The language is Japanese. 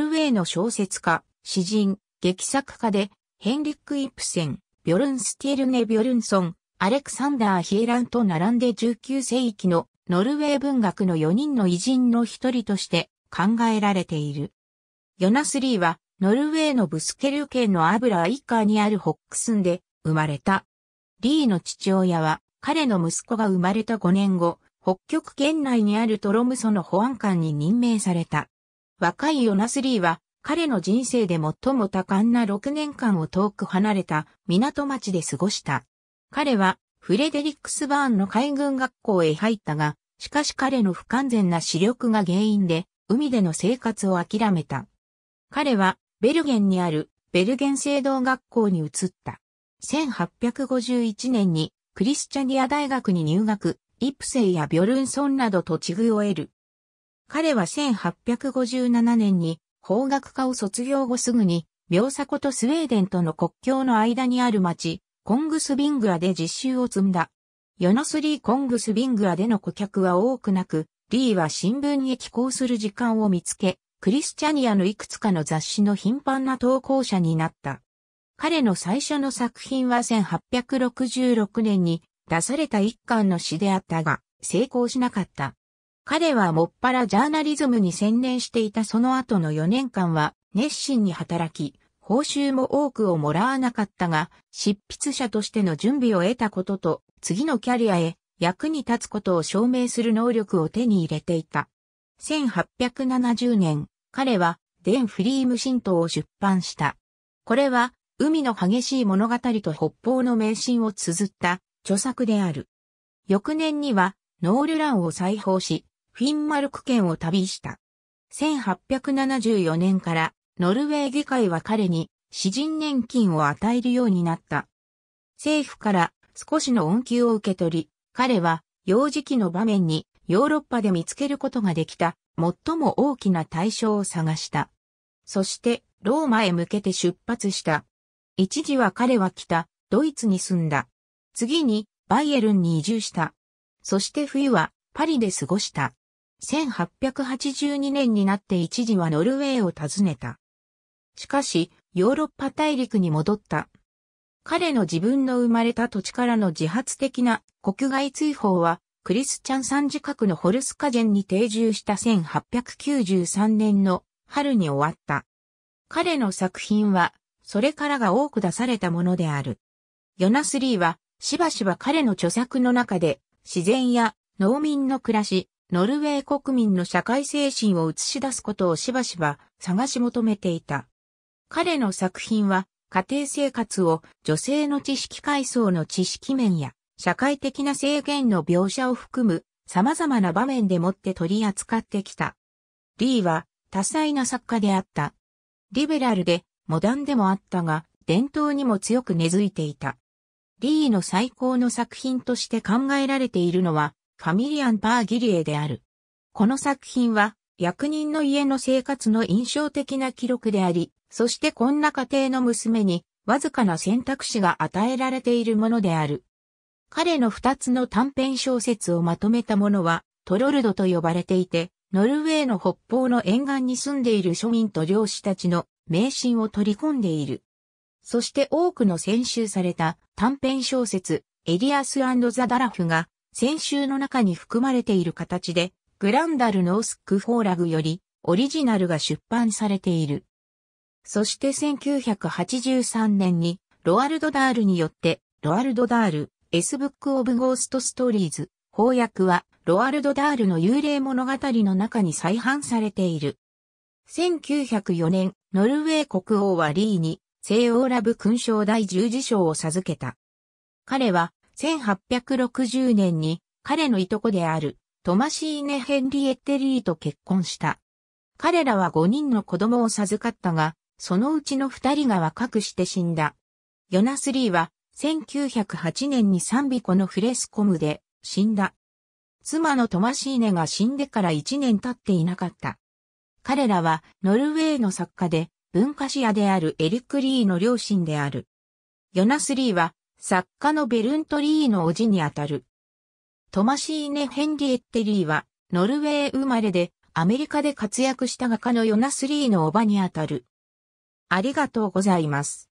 ノルウェーの小説家、詩人、劇作家で、ヘンリック・イプセン、ビョルンスティルネ・ビョルンソン、アレクサンダー・ヒエランと並んで19世紀のノルウェー文学の4人の偉人の一人として考えられている。ヨナス・リーは、ノルウェーのブスケル県のアブラ一家にあるホックスンで生まれた。リーの父親は、彼の息子が生まれた5年後、北極圏内にあるトロムソの保安官に任命された。若いヨナスリーは、彼の人生で最も多感な6年間を遠く離れた港町で過ごした。彼はフレデリックスバーンの海軍学校へ入ったが、しかし彼の不完全な視力が原因で海での生活を諦めた。彼はベルゲンにあるベルゲン聖堂学校に移った。1851年にクリスチャニア大学に入学、イプセイやビョルンソンなどと地遇を得る。彼は1857年に法学科を卒業後すぐに、秒作とスウェーデンとの国境の間にある町、コングスビングアで実習を積んだ。ヨノスリー・コングスビングアでの顧客は多くなく、リーは新聞に寄稿する時間を見つけ、クリスチャニアのいくつかの雑誌の頻繁な投稿者になった。彼の最初の作品は1866年に出された一巻の詩であったが、成功しなかった。彼はもっぱらジャーナリズムに専念していたその後の4年間は熱心に働き、報酬も多くをもらわなかったが、執筆者としての準備を得たことと、次のキャリアへ役に立つことを証明する能力を手に入れていた。1870年、彼は、デン・フリーム神道を出版した。これは、海の激しい物語と北方の迷信を綴った著作である。翌年には、ノールランを再訪し、フィンマルク県を旅した。1874年からノルウェー議会は彼に詩人年金を与えるようになった。政府から少しの恩給を受け取り、彼は幼児期の場面にヨーロッパで見つけることができた最も大きな対象を探した。そしてローマへ向けて出発した。一時は彼は北、ドイツに住んだ。次にバイエルンに移住した。そして冬はパリで過ごした。1882年になって一時はノルウェーを訪ねた。しかし、ヨーロッパ大陸に戻った。彼の自分の生まれた土地からの自発的な国外追放は、クリスチャン三次覚のホルスカジェンに定住した1893年の春に終わった。彼の作品は、それからが多く出されたものである。ヨナスリーは、しばしば彼の著作の中で、自然や農民の暮らし、ノルウェー国民の社会精神を映し出すことをしばしば探し求めていた。彼の作品は家庭生活を女性の知識階層の知識面や社会的な制限の描写を含む様々な場面でもって取り扱ってきた。リーは多彩な作家であった。リベラルでモダンでもあったが伝統にも強く根付いていた。リーの最高の作品として考えられているのはファミリアン・パー・ギリエである。この作品は、役人の家の生活の印象的な記録であり、そしてこんな家庭の娘に、わずかな選択肢が与えられているものである。彼の二つの短編小説をまとめたものは、トロルドと呼ばれていて、ノルウェーの北方の沿岸に住んでいる庶民と漁師たちの迷信を取り込んでいる。そして多くの選集された短編小説、エリアスザ・ダラフが先週の中に含まれている形で、グランダル・ノースク・フォーラグより、オリジナルが出版されている。そして1983年に、ロアルド・ダールによって、ロアルド・ダール、エスブック・オブ・ゴースト・ストーリーズ、翻訳は、ロアルド・ダールの幽霊物語の中に再販されている。1904年、ノルウェー国王はリーに、西欧ラブ勲章第十字章を授けた。彼は、1860年に彼のいとこであるトマシーネ・ヘンリエッテリーと結婚した。彼らは5人の子供を授かったが、そのうちの2人が若くして死んだ。ヨナス・リーは1908年に賛美子のフレスコムで死んだ。妻のトマシーネが死んでから1年経っていなかった。彼らはノルウェーの作家で文化史屋であるエリック・リーの両親である。ヨナス・リーは作家のベルントリーの叔父にあたる。トマシーネ・ヘンリエッテリーは、ノルウェー生まれで、アメリカで活躍した画家のヨナスリーの叔母にあたる。ありがとうございます。